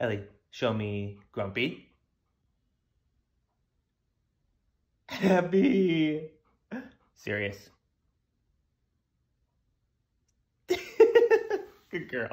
Ellie, show me grumpy. Happy. Serious. Good girl.